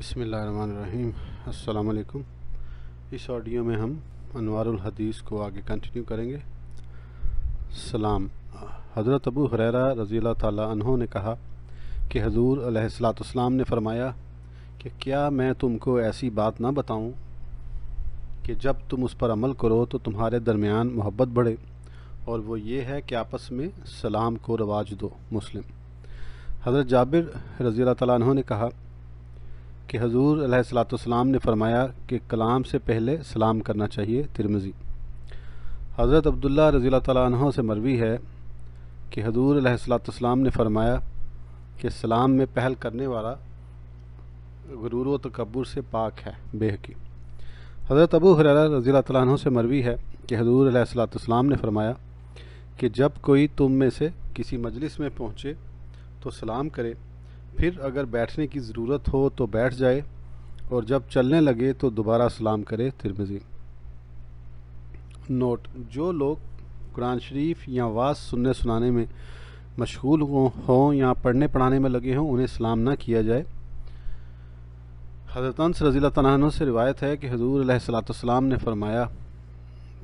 बसमीम अल्लाम इस ऑडियो में हम अनवारदीस को आगे कंटिन्यू करेंगे सलाम हज़रत अबू हरेरा रज़ी तहों ने कहा कि हजूर अलैहिस्सलाम ने फरमाया कि क्या मैं तुमको ऐसी बात ना बताऊँ कि जब तुम उस पर अमल करो तो तुम्हारे दरमियान मोहब्बत बढ़े और वो ये है कि आपस में सलाम को रवाज दो मुस्लिम हज़रत जाबिर रज़ी तहों ने कहा कि हजूर सलाम ने फरमाया कि कलाम से पहले सलाम करना चाहिए तिरमजी हज़रत अब्दुल्ला रज़ी तह से मरवी है कि हजूर सलाम ने फरमाया कि सलाम में पहल करने वाला गुरूर व तकबर से पाक है बेहकी हज़रत अबू हर रज़ी तह से मरवी है कि हजूर सलाम ने फरमाया कि जब कोई तुम में से किसी मजलिस में पहुँचे तो सलाम करे फिर अगर बैठने की ज़रूरत हो तो बैठ जाए और जब चलने लगे तो दोबारा सलाम करे तिरमिज़ी नोट जो लोग कुरान शरीफ या वाज सुनने सुनाने में मशगूल हों या पढ़ने पढ़ाने में लगे हों उन्हें सलाम ना किया जाए हज़रत अनस रज़ी तन से रिवायत है कि हजूर सलाम ने फरमाया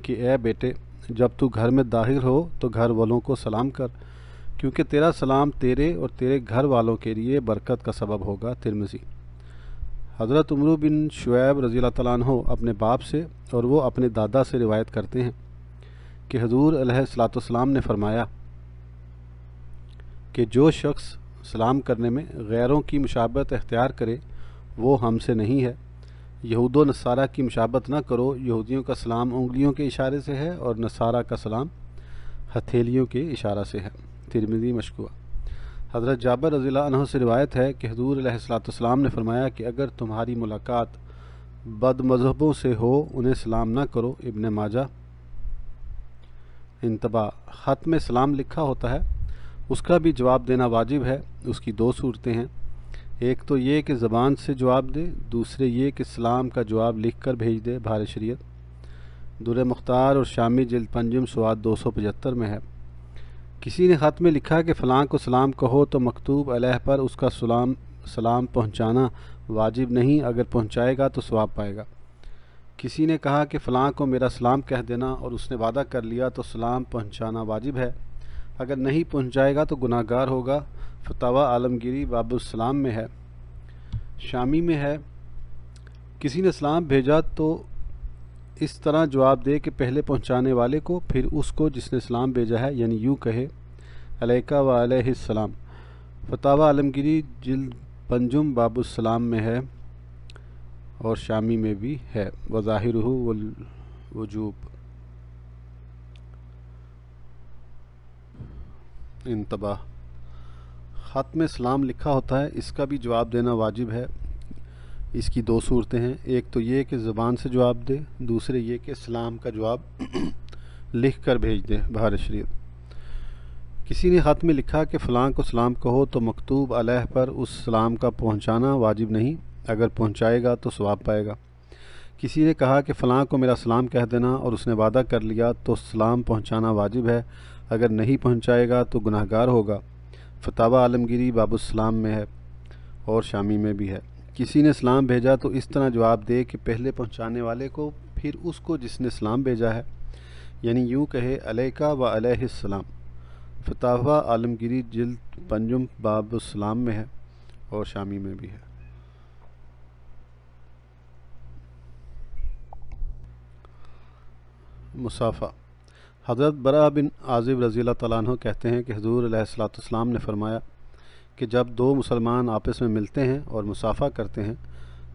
कि ए बेटे जब तू घर में दाखिल हो तो घर वालों को सलाम कर क्योंकि तेरा सलाम तेरे और तेरे घर वालों के लिए बरकत का सबब होगा तिरमजी हज़रत उमरू बिन शुएब रज़ी तैनो अपने बाप से और वो अपने दादा से रिवायत करते हैं कि हजूर सलाम ने फरमाया कि जो शख्स सलाम करने में गैरों की मुशाबत अख्तियार करे वो हमसे नहीं है यहूद नसारा की मुशाबत ना करो यहूदियों का सलाम उंगलियों के इशारे से है और नसारा का सलाम हथेलियों के इशारा से है तिरमिज़ी मशकुआ हज़रत जाबर रजीला से रिवायत है कि हजूर सलाम ने फरमाया कि अगर तुम्हारी मुलाकात बद मजहबों से हो उन्हें सलाम ना करो इबन माजा इंतबा ख़त में सलाम लिखा होता है उसका भी जवाब देना वाजिब है उसकी दो सूरतें हैं एक तो ये कि ज़बान से जवाब दे दूसरे ये कि सलाम का जवाब लिख कर भेज दे भारत शरीत दुर मुख्तार और शामी जल्द पंजम स्वाद दो सौ पचहत्तर में है किसी ने ख़त में लिखा कि फ़लाँ को सलाम कहो तो मकतूब अलह पर उसका सलाम सलाम पहुँचाना वाजिब नहीं अगर पहुँचाएगा तो स्वाब पाएगा किसी ने कहा कि फ़लाँ को मेरा सलाम कह देना और उसने वादा कर लिया तो सलाम पहुँचाना वाजिब है अगर नहीं पहुँचाएगा तो गुनागार होगा फतवा आलमगिरी बाबुलसलाम में है शामी में है किसी ने सलाम भेजा तो इस तरह जवाब दे कि पहले पहुंचाने वाले को फिर उसको जिसने सलाम भेजा है यानी यूँ कहे अलैका वालम फतावा आलमगिरी जिल पंजुम बाबूसलाम में है और शामी में भी है वज़ाहिर वजूब इंतबाह ख़त में सलाम लिखा होता है इसका भी जवाब देना वाजिब है इसकी दो सूरतें हैं एक तो ये कि ज़बान से जवाब दे दूसरे ये कि सलाम का जवाब लिख कर भेज दे बहार शरीफ किसी ने ख़त में लिखा कि फ़लाँ को सलाम कहो तो मकतूब अलह पर उस सलाम का पहुँचाना वाजिब नहीं अगर पहुँचाएगा तो स्वाब पाएगा किसी ने कहा कि फ़लाँ को मेरा सलाम कह देना और उसने वादा कर लिया तो सलाम पहुँचाना वाजिब है अगर नहीं पहुँचाएगा तो गुनाहगार होगा फतावा आलमगिरी बाबू सलाम में है और शामी में भी है किसी ने सलाम भेजा तो इस तरह जवाब दे कि पहले पहुंचाने वाले को फिर उसको जिसने सलाम भेजा है यानी यूँ कहे अलैका व अलैहिस्सलाम फतावा आलमगिरी जल्द पंजुम सलाम में है और शामी में भी है मुसाफ़ा हज़रत बरा बिन आज़िब रज़ी अल्लाह कहते हैं कि हजूर सलाम ने फरमाया कि जब दो मुसलमान आपस में मिलते हैं और मुसाफ़ा करते हैं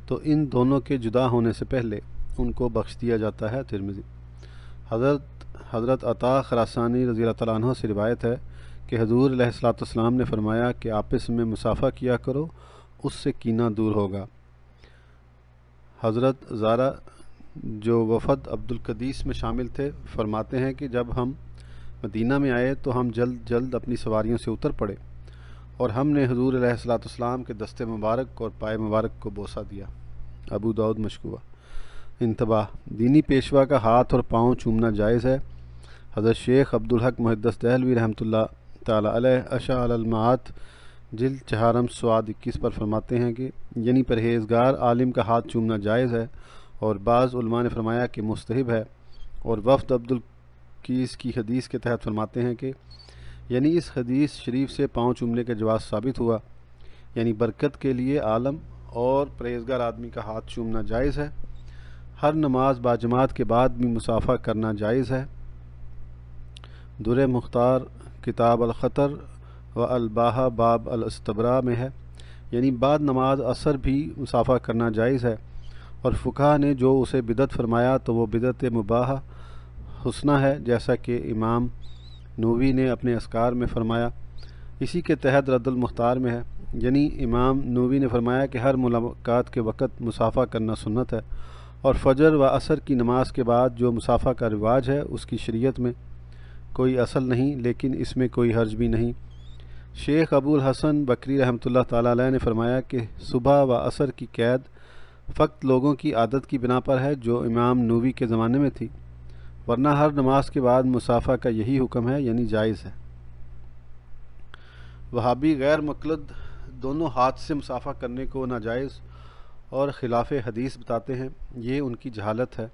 तो इन दोनों के जुदा होने से पहले उनको बख्श दिया जाता है तिरमिज़ी हजरत हजरत अता खरासानी रज़ी तैन से रिवायत है कि हजूर सलाम ने फरमाया कि आपस में मुसाफ़ा किया करो उससे कीना दूर होगा हज़रत ज़ारा जो वफद अब्दुल्कदीस में शामिल थे फरमाते हैं कि जब हम मदीना में आए तो हम जल्द जल्द अपनी सवारियों से उतर पड़े और हमने हजूर सलाम के दस्ते मुबारक और पाए मुबारक को बोसा दिया अबू दाऊद मशकुआ इंतबाह दीनी पेशवा का हाथ और पाँव चूमना जायज़ है हज़रत शेख अब्दुलहक मुहदस दहलवी रहमत तशात जिल चहारम स्वाद इक्कीस पर फरमाते हैं कि यानी परहेजगार आलिम का हाथ चूमना जायज़ है और बाज़ ने फरमाया कि मुस्तहब है और वफ्द अब्दुल कीस की हदीस के तहत फरमाते हैं कि यानी इस हदीस शरीफ से पाँव चूमने का जवाब साबित हुआ यानी बरकत के लिए आलम और परहेजगार आदमी का हाथ चूमना जायज़ है हर नमाज बाजमात के बाद भी मुसाफा करना जायज़ है दुर मुख्तार किताब ख़तर व अलबाहा बाब अलस्तबरा में है यानी बाद नमाज असर भी मुसाफा करना जायज़ है और फ़ुका ने जो उसे बिदत फरमाया तो वह बिदत मुबाह हसना है जैसा कि इमाम नूवी ने अपने असकार में फरमाया इसी के तहत रद्दलमुख्तार में है यानी इमाम नूवी ने फरमाया कि हर मुलाकात के वक़्त मुसाफ़ा करना सुन्नत है और फजर व असर की नमाज के बाद जो मुसाफ़ा का रिवाज है उसकी शरीयत में कोई असल नहीं लेकिन इसमें कोई हर्ज भी नहीं शेख अबूल हसन बकरी रहमतुल्लाह ताला ने फरमाया कि सुबह व असर की कैद फ़क्त लोगों की आदत की बिना पर है जो इमाम नूवी के ज़माने में थी वरना हर नमाज के बाद मुसाफ़ा का यही हुक्म है यानी जायज़ है वहाबी गैर मकलद दोनों हाथ से मुसाफ़ा करने को नाजायज़ और ख़िलाफ़ हदीस बताते हैं ये उनकी जहालत है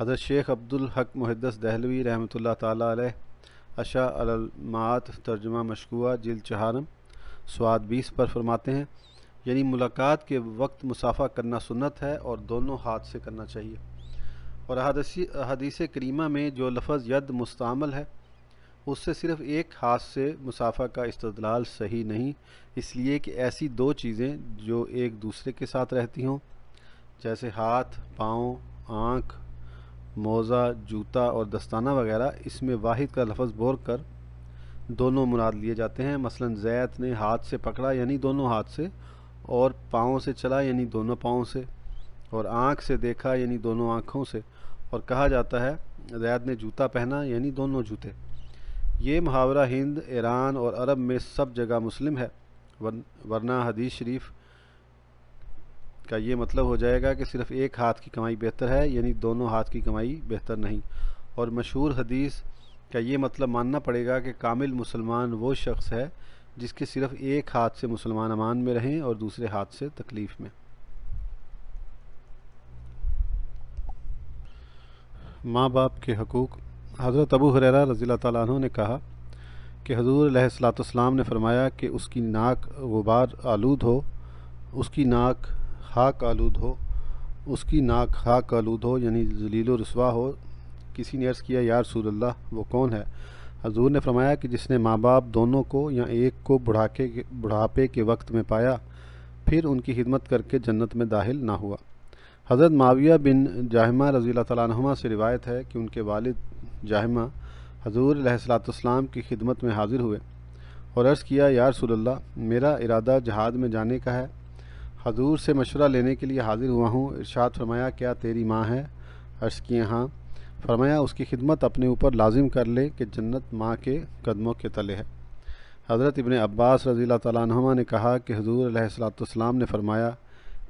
हज़रत शेख अब्दुल हक मुहदस दहलवी रहमतुल्लाह ताला अशा अलमात तर्जुमा मशकुआ जिल चहारम स्वाद बीस पर फरमाते हैं यानी मुलाकात के वक्त मुसाफ़ा करना सुन्नत है और दोनों हाथ से करना चाहिए और हदीस करीमा में जो लफज यद मुस्तमल है उससे सिर्फ़ एक हाथ से मुसाफ़ा का इस्तलाल सही नहीं इसलिए कि ऐसी दो चीज़ें जो एक दूसरे के साथ रहती हों जैसे हाथ पाँव आँख मोज़ा जूता और दस्ताना वगैरह इसमें वाहिद का लफज बोर कर दोनों मुराद लिए जाते हैं मसलन जैत ने हाथ से पकड़ा यानी दोनों हाथ से और पाँव से चला यानी दोनों पाँव से और आँख से देखा यानी दोनों आँखों से और कहा जाता है जैद ने जूता पहना यानी दोनों जूते ये मुहावरा हिंद ईरान और अरब में सब जगह मुस्लिम है वरना हदीस शरीफ का ये मतलब हो जाएगा कि सिर्फ़ एक हाथ की कमाई बेहतर है यानी दोनों हाथ की कमाई बेहतर नहीं और मशहूर हदीस का ये मतलब मानना पड़ेगा कि कामिल मुसलमान वो शख्स है जिसके सिर्फ़ एक हाथ से मुसलमान अमान में रहें और दूसरे हाथ से तकलीफ़ में माँ बाप के हकूक़ हज़रत अबू हरेरा रज़ी तु ने कहा कि हजूर सलाम ने फरमाया कि उसकी नाक गुबार आलूद हो उसकी नाक खाक आलूद हो उसकी नाक खाक आलूद हो यानी जलील रसवा हो किसी ने अर्ज़ किया यार सूल्ला वो कौन है हजूर ने फरमाया कि जिसने माँ बाप दोनों को या एक को बुढ़ाके बुढ़ापे के वक्त में पाया फिर उनकी खिदमत करके जन्नत में दाखिल ना हुआ हज़रत माविया बिन जाहिमा रज़ी तमा से रिवायत है कि उनके वालिद जाहिमा हजूर सलाम की खिदमत में हाजिर हुए और अर्ज़ किया यार सुल्ला मेरा इरादा जहाद में जाने का है हजूर से मशवरा लेने के लिए हाज़िर हुआ हूँ इरशाद फरमाया क्या तेरी माँ है अर्ज़ किए हाँ फरमाया उसकी खिदमत अपने ऊपर लाजिम कर ले कि जन्नत माँ के कदमों के तले है हज़रत इबन अब्बास रज़ी तमा ने कहा कि हजूर सलाम ने फरमाया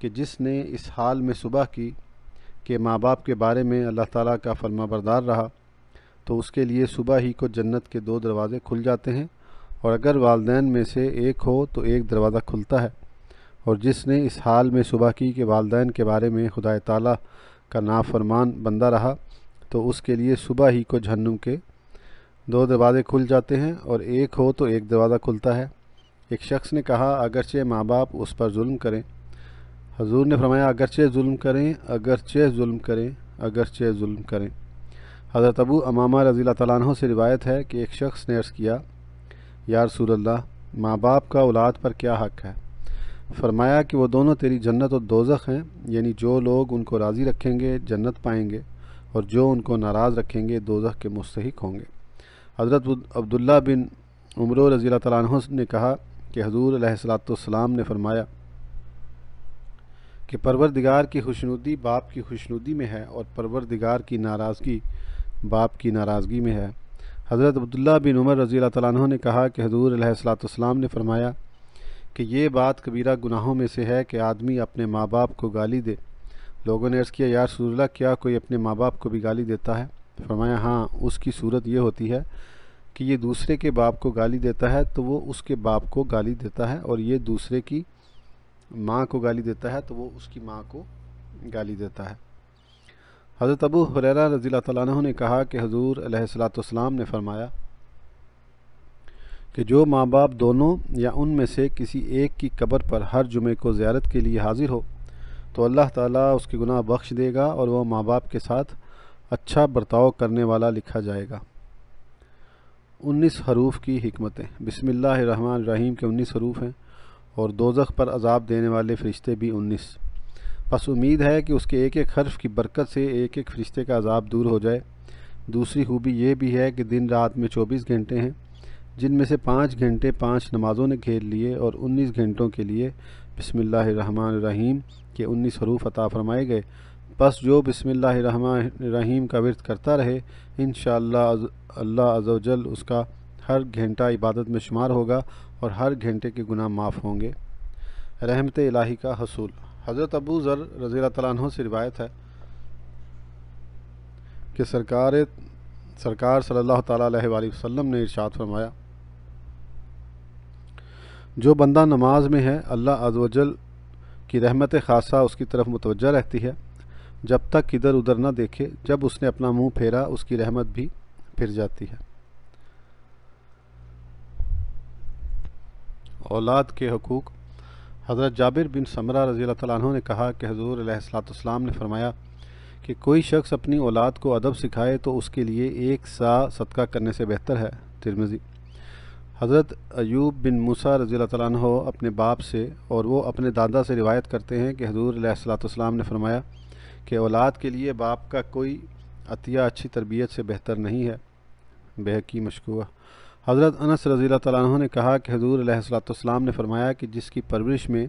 कि जिसने इस हाल में सुबह की कि माँ बाप के बारे में अल्लाह ताला का फर्मा बरदार रहा तो उसके लिए सुबह ही को जन्नत के दो दरवाज़े खुल जाते हैं और अगर वालदेन में से एक हो तो एक दरवाज़ा खुलता है और जिसने इस हाल में सुबह की कि वालदेन के बारे में खुदा ताला का नाफरमान बंदा रहा तो उसके लिए सुबह ही को जहन्नुम के दो दरवाज़े खुल जाते हैं और एक हो तो एक दरवाज़ा खुलता है एक शख्स ने कहा अगरचे माँ बाप उस पर जुल्म करें हजूर ने फरमाया अगरचे जुल्म करें अगरचे जुल्म करें अगरचे जुल्म करें हज़रत अबू अमामा रज़ी तैनों से रिवायत है कि एक शख्स ने अर्ज़ किया यार सूरल्ला माँ बाप का औलाद पर क्या हक़ है फरमाया कि वो दोनों तेरी जन्नत और दोजख हैं यानी जो लोग उनको राज़ी रखेंगे जन्नत पाएंगे और जो उनको नाराज़ रखेंगे दोजख के मुस्तक होंगे हज़रत अब्दुल्ला बिन उमर रज़ी तैनों ने कहा कि हजूर सलाम ने फरमाया कि परवरदिगार की खुशनुदी बाप की खुशनुदी में है और परवरदिगार की नाराज़गी बाप की नाराज़गी में है हज़रत अब्दुल्ला बिन उमर रज़ी तैन ने कहा कि हजूर सलाम ने फरमाया कि ये बात कबीरा गुनाहों में से है कि आदमी अपने माँ बाप को गाली दे लोगों ने अर्ज़ किया यार सूरला क्या कोई अपने माँ बाप को भी गाली देता है फरमाया हाँ उसकी सूरत यह होती है कि ये दूसरे के बाप को गाली देता है तो वो उसके बाप को गाली देता है और ये दूसरे की माँ को गाली देता है तो वो उसकी माँ को गाली देता है हज़रत अबू हुरैरा रज़ी तु ने कहा कि हजूर सलाम ने फरमाया कि जो माँ बाप दोनों या उनमें से किसी एक की कब्र पर हर जुमे को ज़्यारत के लिए हाज़िर हो तो अल्लाह ताला उसके गुनाह बख्श देगा और वह माँ बाप के साथ अच्छा बर्ताव करने वाला लिखा जाएगा उन्नीस हरूफ की हमतें बसमिल्लर रहीम के उन्नीस हरूफ हैं और दोजख पर अजाब देने वाले फ़रिश्ते भी उन्नीस बस उम्मीद है कि उसके एक एक हर्फ की बरकत से एक एक फ़रिश्ते का अजाब दूर हो जाए दूसरी खूबी यह भी है कि दिन रात में चौबीस घंटे हैं जिनमें से पाँच घंटे पाँच नमाज़ों ने घेर लिए और उन्नीस घंटों के लिए बसमीम के उन्नीस हरूफ अता फरमाए गए बस जो बसमीम का वर्त करता रहे इन अल्लाह अज़ल उसका हर घंटा इबादत में शुमार होगा और हर घंटे के गुनाह माफ़ होंगे रहमत इलाही का हसूल हज़रत अबू ज़र रज़ी तैन से रिवायत है कि सरकार सरकार सल्लल्लाहु अलैहि वसल्लम ने इरशाद फरमाया जो बंदा नमाज में है अल्लाह अजवजल की रहमत खासा उसकी तरफ मुतवजा रहती है जब तक इधर उधर ना देखे जब उसने अपना मुंह फेरा उसकी रहमत भी फिर जाती है औलाद के हकूक़ हज़रत जाबिर बिन समरा रज़ी तु ने कहा कि हजूर सलाम ने फरमाया कि कोई शख्स अपनी औलाद को अदब सिखाए तो उसके लिए एक सा सदका करने से बेहतर है तिरमजी हज़रत अयूब बिन मूसा रज़ी तु अपने बाप से और वो अपने दादा से रिवायत करते हैं कि हजूर अलैहिस्सलाम ने फरमाया कि औलाद के लिए बाप का कोई अतिया अच्छी तरबियत से बेहतर नहीं है बेहकी मशकूआ हज़रत अनस रज़ी तैन ने कहा कि हजूर सलाम ने फरमाया कि जिसकी परवरिश में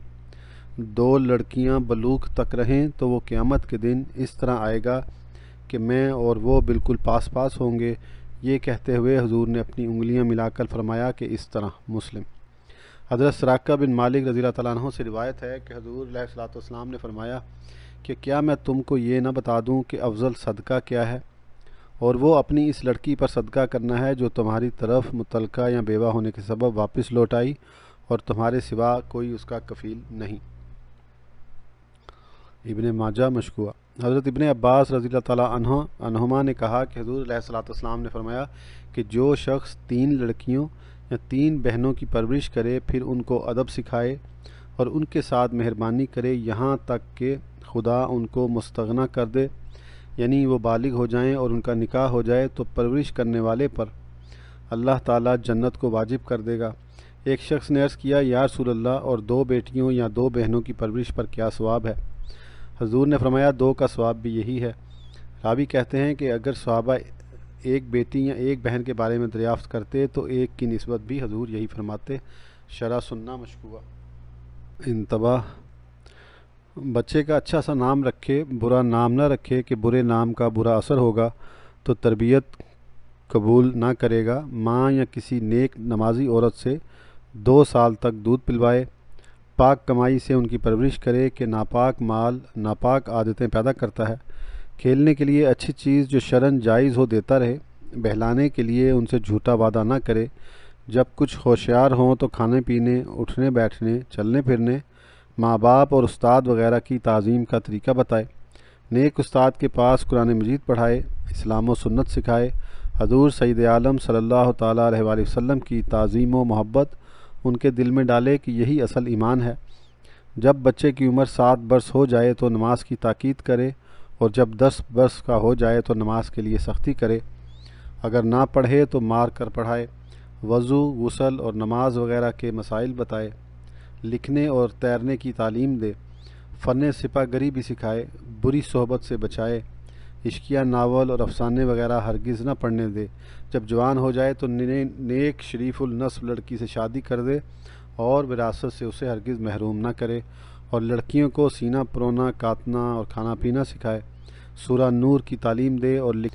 दो लड़कियां बलूक तक रहें तो वो क़्यामत के दिन इस तरह आएगा कि मैं और वो बिल्कुल पास पास होंगे ये कहते हुए हजूर ने अपनी उंगलियां मिलाकर फरमाया कि इस तरह मुस्लिम हज़रत सराका बिन मालिक रज़ी तैन से रिवायत है कि हजूर सलाम ने फरमाया कि क्या मैं तुमको ये ना बता दूँ कि अफजल सदका क्या है और वो अपनी इस लड़की पर सदका करना है जो तुम्हारी तरफ मुतलका या बेवा होने के सबब वापस लौट आई और तुम्हारे सिवा कोई उसका कफ़ील नहीं इबन माजा मशकुआ हज़रत इबन अब्बास रजील तहुमा ने कहा कि हजूर सलाम ने फरमाया कि जो शख्स तीन लड़कियों या तीन बहनों की परवरिश करे फिर उनको अदब सिखाए और उनके साथ मेहरबानी करे यहाँ तक कि खुदा उनको मुस्तना कर दे यानी वो बालिग हो जाएं और उनका निकाह हो जाए तो परवरिश करने वाले पर अल्लाह ताला जन्नत को वाजिब कर देगा एक शख्स ने अर्ज़ किया यार सूल्ला और दो बेटियों या दो बहनों की परवरिश पर क्या स्वाब है हजूर ने फरमाया दो का स्वाब भी यही है रावी कहते हैं कि अगर स्वाबा एक बेटी या एक बहन के बारे में दरियाफ्त करते तो एक की नस्बत भी हजूर यही फरमाते शरा सुनना मशकूआ इंतबाह बच्चे का अच्छा सा नाम रखे बुरा नाम ना रखे कि बुरे नाम का बुरा असर होगा तो तरबियत कबूल ना करेगा माँ या किसी नेक नमाजी औरत से दो साल तक दूध पिलवाए पाक कमाई से उनकी परवरिश करे कि नापाक माल नापाक आदतें पैदा करता है खेलने के लिए अच्छी चीज़ जो शरण जायज़ हो देता रहे बहलाने के लिए उनसे झूठा वादा ना करे जब कुछ होशियार हों तो खाने पीने उठने बैठने चलने फिरने माँ बाप और उस्ताद वगैरह की तज़ीम का तरीका बताए नेक उस्ताद के पास कुरान मजीद पढ़ाए इस्लाम व सुन्नत सिखाए हजूर सईद आलम सल्ला तै वसम की तज़ीम व मोहब्बत उनके दिल में डाले कि यही असल ईमान है जब बच्चे की उम्र सात बरस हो जाए तो नमाज की ताक़द करे और जब दस बरस का हो जाए तो नमाज के लिए सख्ती करे अगर ना पढ़े तो मार कर पढ़ाए वज़ू गसल और नमाज वगैरह के मसाइल बताए लिखने और तैरने की तालीम दे फ़न सिपागरी भी सिखाए बुरी सोहबत से बचाए इश्किया नावल और अफसाने वगैरह हरगिज़ ना पढ़ने दे जब जवान हो जाए तो ने, नेक शरीफुलनस्ब लड़की से शादी कर दे और विरासत से उसे हरगिज़ महरूम ना करे और लड़कियों को सीना परोना कातना और खाना पीना सिखाए सूरा नूर की तालीम दे और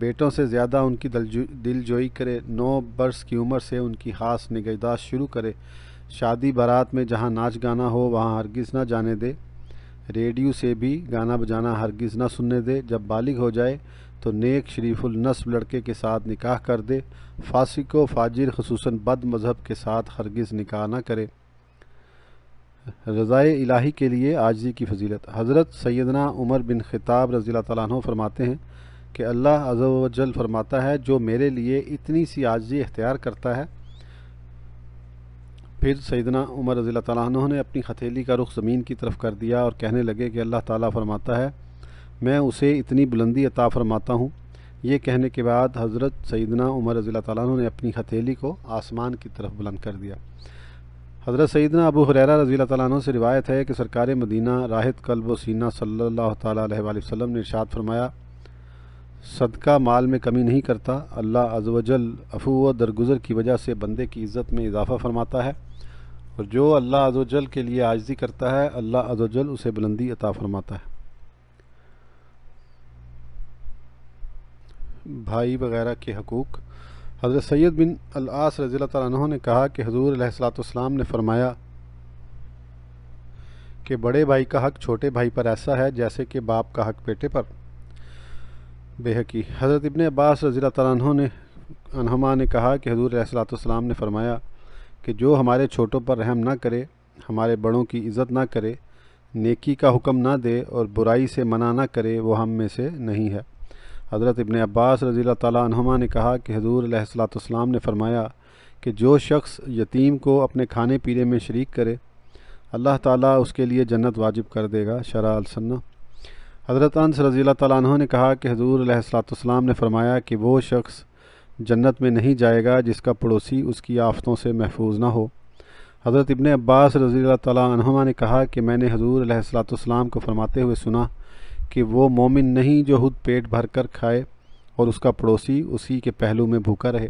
बेटों से ज़्यादा उनकी दिलजोई करे नौ बरस की उम्र से उनकी खास निगहदाश शुरू करे शादी बारात में जहाँ नाच गाना हो वहाँ हरगिज़ ना जाने दे रेडियो से भी गाना बजाना हरगिज़ ना सुनने दे जब बालिग हो जाए तो नेक शरीफुल नस्ल लड़के के साथ निकाह कर दे फासिक व फाजिर खसूस बद मज़हब के साथ हरगिज़ निकाह ना करे रज़ाए इलाही के लिए आजी की फजीलत हज़रत सैदना उमर बिन खिताब रज़ी तु फरमाते हैं कि अल्लाह अजल फरमाता है जो मेरे लिए इतनी सी आजी अख्तियार करता है फिर सैदना उमर रज़ी तु ने अपनी हथेली का रुख ज़मीन की तरफ कर दिया और कहने लगे कि अल्लाह ताला फरमाता है मैं उसे इतनी बुलंदी अता फरमाता हूँ ये कहने के बाद हज़रत सैदना उमर रज़ी तु ने अपनी हथेली को आसमान की तरफ बुलंद कर दिया हज़रत सैदना अबू हुररा रज़ी तु से रिवायत है कि सरकार मदीना राहत कल्ब वसना सल्ला तसम ने इर्शाद फरमाया सदका माल में कमी नहीं करता अल्लाह अजवजल अफू व दरगुजर की वजह से बंदे की इज़्ज़त में इजाफ़ा फरमाता है और जो अल्लाह अजोजल के लिए आजदी करता है अल्लाह अजोजल उसे बुलंदी अता फरमाता है भाई वगैरह के हकूक़ हज़रत सैद बिन अलास रज़ी तहों ने कहा कि हजूर सलाम ने फरमाया कि बड़े भाई का हक छोटे भाई पर ऐसा है जैसे कि बाप का हक बेटे पर बेहकी हज़रत इबन अब्बास रज़ी तहों ने अनहमा ने कहा कि हजूर सलाम ने फरमाया कि जो हमारे छोटों पर रहम ना करे हमारे बड़ों की इज़्ज़त ना करे नेकी का हुक्म ना दे और बुराई से मना ना करे वो हम में से नहीं है हज़रत इबन अब्बास रज़ी तुमा ने कहा कि हजूर सलाम ने फरमाया कि जो शख्स यतीम को अपने खाने पीने में शरीक करे अल्लाह ताला उसके लिए जन्नत वाजिब कर देगा शरा अलसन्ना हज़रत रज़ी तुम ने कहा कि हजूर सलाम ने फरमाया कि वो शख्स जन्नत में नहीं जाएगा जिसका पड़ोसी उसकी आफतों से महफूज ना हो हज़रत इबन अब्बास रज़ी तुम ने कहा कि मैंने हजूर सलाम को फरमाते हुए सुना कि वो मोमिन नहीं जो खुद पेट भर कर खाए और उसका पड़ोसी उसी के पहलू में भूखा रहे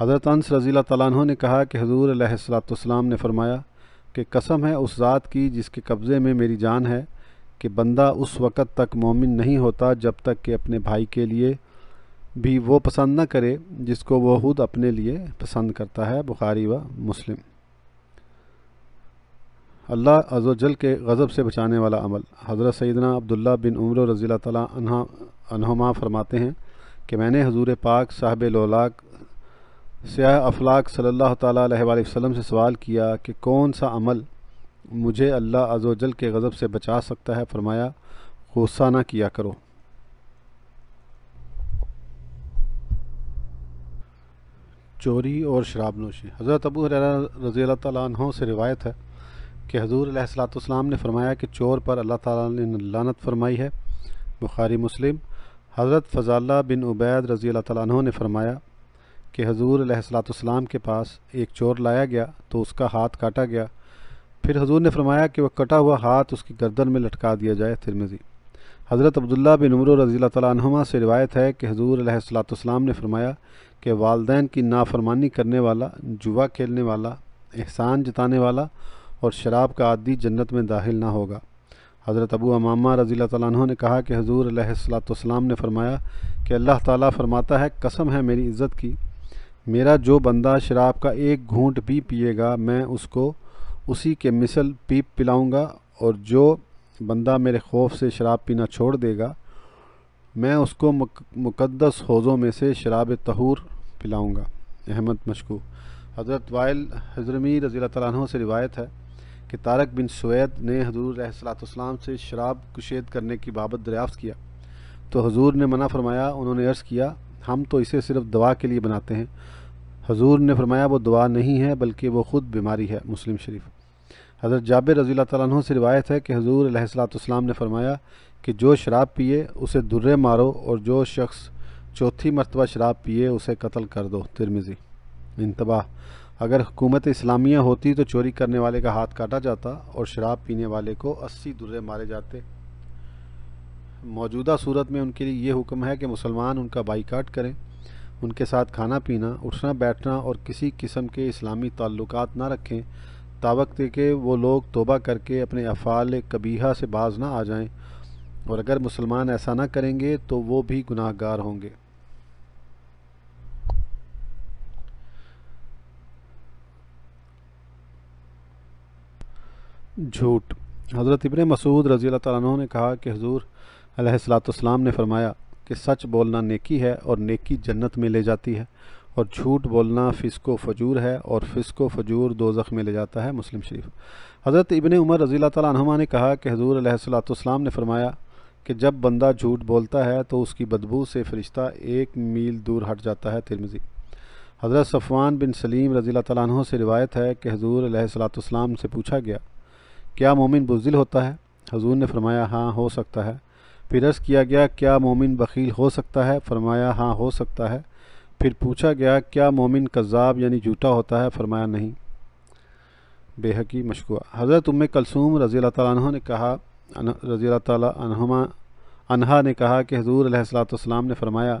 हज़रत अंस रजील तु ने कहा कि हजूर सलाम ने फरमाया कि कसम है उस ज़ात की जिसके कब्ज़े में मेरी जान है कि बंदा उस वक़्त तक मोमिन नहीं होता जब तक कि अपने भाई के लिए भी वो पसंद न करे जिसको वो खुद अपने लिए पसंद करता है बुखारी व मुस्लिम अल्लाह जल के गज़ब से बचाने वाला अमल हज़रत सैदना अब्दुल्ला बिन उम्र रज़ी तहमा फरमाते हैं कि मैंने हजूर पाक साहब लोलाक सयाह अफलाक सल्ला तसलम से सवाल किया कि कौन सा अमल मुझे अल्लाह जल के गज़ब से बचा सकता है फरमाया गुस्सा ना किया करो चोरी और शराब नोशी हज़रत अबू रज़ी तहों से रिवायत है कि हजूर सलाम ने फरमाया कि चोर पर अल्लाह ताला ने लानत फरमाई है बुखारी मुस्लिम हज़रत फ़जाला बिन उबैद रज़ी तहों ने फरमाया कि हजूर सलाम के पास एक चोर लाया गया तो उसका हाथ काटा गया फिर हजूर ने फरमाया कि वह कटा हुआ हाथ उसकी गर्दन में लटका दिया जाए तिरमेजी हज़रत अब्दुल्ला बिन उमर रज़ी तमा से रिवायत है कि हजूर सलाम ने फरमाया कि वालदेन की नाफरमानी करने वाला जुआ खेलने वाला एहसान जताने वाला और शराब का आदि जन्नत में दाखिल ना होगा हज़रत अबू अमामा रज़ी तु ने कहा कि हजूर सलाम ने फरमाया कि अल्लाह ताला फरमाता है कसम है मेरी इज़्ज़त की मेरा जो बंदा शराब का एक घूंट भी पिएगा मैं उसको उसी के मिसल पीप पिलाऊँगा और जो बंदा मेरे खौफ से शराब पीना छोड़ देगा मैं उसको मुकद्दस हौज़ों में से शराब तहूर पिलाऊँगा अहमद मशकू हज़रत वायल हजरमी रज़ी तैन से रिवायत है कि तारक बिन सवैद ने हजूर सलाम से शराब कुशेद करने की बाबत दरियाफ़्त किया तो हजूर ने मना फरमाया उन्होंने अर्ज़ किया हम तो इसे सिर्फ दवा के लिए बनाते हैं हजूर ने फरमाया वो दवा नहीं है बल्कि वो ख़ुद बीमारी है मुस्लिम शरीफ हज़रत जाबिर रज़ी तु से रिवायत है कि हजूर सलाम ने फरमाया कि जो शराब पिए उसे दुर्रे मारो और जो शख्स चौथी मरतबा शराब पिए उसे कत्ल कर दो तिरमिज़ी इंतबाह अगर हुकूमत इस्लामिया होती तो चोरी करने वाले का हाथ काटा जाता और शराब पीने वाले को अस्सी दुर्रे मारे जाते मौजूदा सूरत में उनके लिए ये हुक्म है कि मुसलमान उनका बाईकाट करें उनके साथ खाना पीना उठना बैठना और किसी किस्म के इस्लामी ताल्लुक ना रखें तावक थे कि वो लोग तोबा करके अपने अफ़ाल कबीहा से बाज ना आ जाएं और अगर मुसलमान ऐसा ना करेंगे तो वो भी गुनाहगार होंगे झूठ हज़रत इबन मसूद रज़ी अल्लाह ने कहा कि हजूर सलाम ने फरमाया कि सच बोलना नेकी है और नेकी जन्नत में ले जाती है और झूठ बोलना फ़िसको फजूर है और फ़िसको फजूर दोजख में ले जाता है मुस्लिम शरीफ हज़रत इबन उमर रज़ी तुमा ने कहा कि हजूर सलाम ने फरमाया कि जब बंदा झूठ बोलता है तो उसकी बदबू से फ़रिश्ता एक मील दूर हट जाता है तिरमजी हज़रत सफ़वान बिन सलीम रज़ी तु से रिवायत है कि हजूर सलाम से पूछा गया क्या मोमिन बुजिल होता है हजूर ने फरमाया हाँ हो सकता है फिर अर्ज़ किया गया क्या मोमिन बकील हो सकता है फरमाया हाँ हो सकता है फिर पूछा गया क्या मोमिन कज़ाब यानी झूठा होता है फरमाया नहीं बेहकी मशकुआ हज़रत उम कलसूम रज़ी तह ने कहा रज़ी तहमा अनहा ने कहा कि हजूर सलाम ने फरमाया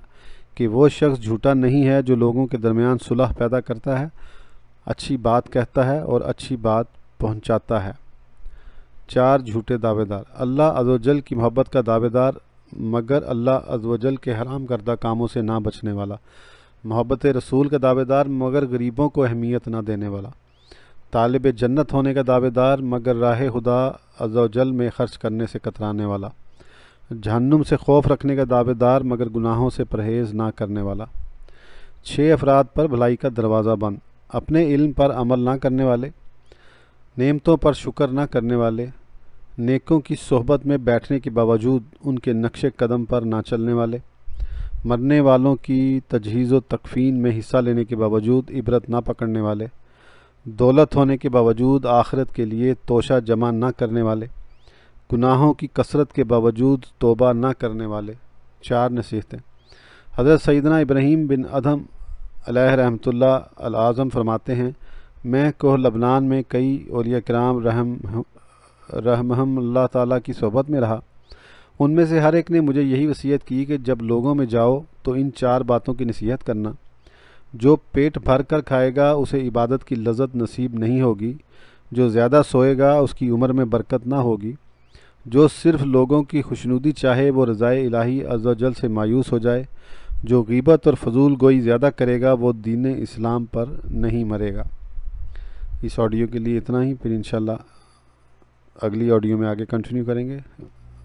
कि वो शख्स झूठा नहीं है जो लोगों के दरमियान सुलह पैदा करता है अच्छी बात कहता है और अच्छी बात पहुंचाता है चार झूठे दावेदार अल्लाह अजोजल की मोहब्बत का दावेदार मगर अल्लाह अजवजल के हराम करदा कामों से ना बचने वाला मोहब्बत रसूल का दावेदार मगर गरीबों को अहमियत ना देने वाला तालब जन्नत होने का दावेदार मगर राह खुदा अजल में ख़र्च करने से कतराने वाला जहन्नुम से खौफ रखने का दावेदार मगर गुनाहों से परहेज़ ना करने वाला छः अफराद पर भलाई का दरवाज़ा बंद अपने इल्म पर अमल ना करने वाले नेमतों पर शुक्र ना करने वाले नेकों की सोहबत में बैठने के बावजूद उनके नक्श कदम पर ना चलने वाले मरने वालों की तजहीज़ व तकफीन में हिस्सा लेने के बावजूद इबरत ना पकड़ने वाले दौलत होने के बावजूद आखरत के लिए तोशा जमा ना करने वाले गुनाहों की कसरत के बावजूद तोबा ना करने वाले चार नसीहतें हज़रत सैदना इब्राहीम बिन अदम अल आज़म फरमाते हैं मैं कोह लबनान में कई औलिया कराम रहम रहम अल्लाह ताली की सोहबत में रहा उनमें से हर एक ने मुझे यही वसीयत की कि जब लोगों में जाओ तो इन चार बातों की नसीहत करना जो पेट भर कर खाएगा उसे इबादत की लजत नसीब नहीं होगी जो ज़्यादा सोएगा उसकी उम्र में बरकत ना होगी जो सिर्फ़ लोगों की खुशनुदी चाहे वो रज़ाए इलाही अजाजल से मायूस हो जाए जो गीबत और फजूल गोई ज़्यादा करेगा वो दीन इस्लाम पर नहीं मरेगा इस ऑडियो के लिए इतना ही फिर इन अगली ऑडियो में आगे कंटिन्यू करेंगे